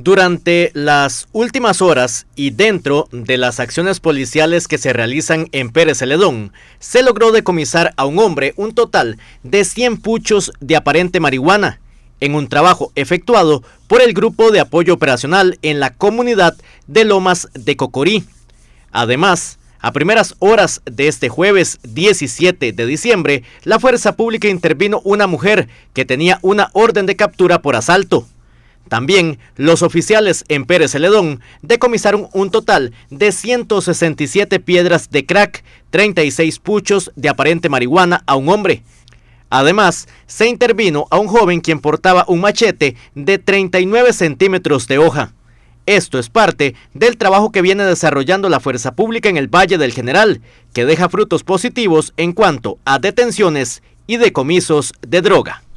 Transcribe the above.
Durante las últimas horas y dentro de las acciones policiales que se realizan en Pérez Celedón, se logró decomisar a un hombre un total de 100 puchos de aparente marihuana en un trabajo efectuado por el Grupo de Apoyo Operacional en la comunidad de Lomas de Cocorí. Además, a primeras horas de este jueves 17 de diciembre, la Fuerza Pública intervino una mujer que tenía una orden de captura por asalto. También los oficiales en Pérez Celedón decomisaron un total de 167 piedras de crack, 36 puchos de aparente marihuana a un hombre. Además, se intervino a un joven quien portaba un machete de 39 centímetros de hoja. Esto es parte del trabajo que viene desarrollando la Fuerza Pública en el Valle del General, que deja frutos positivos en cuanto a detenciones y decomisos de droga.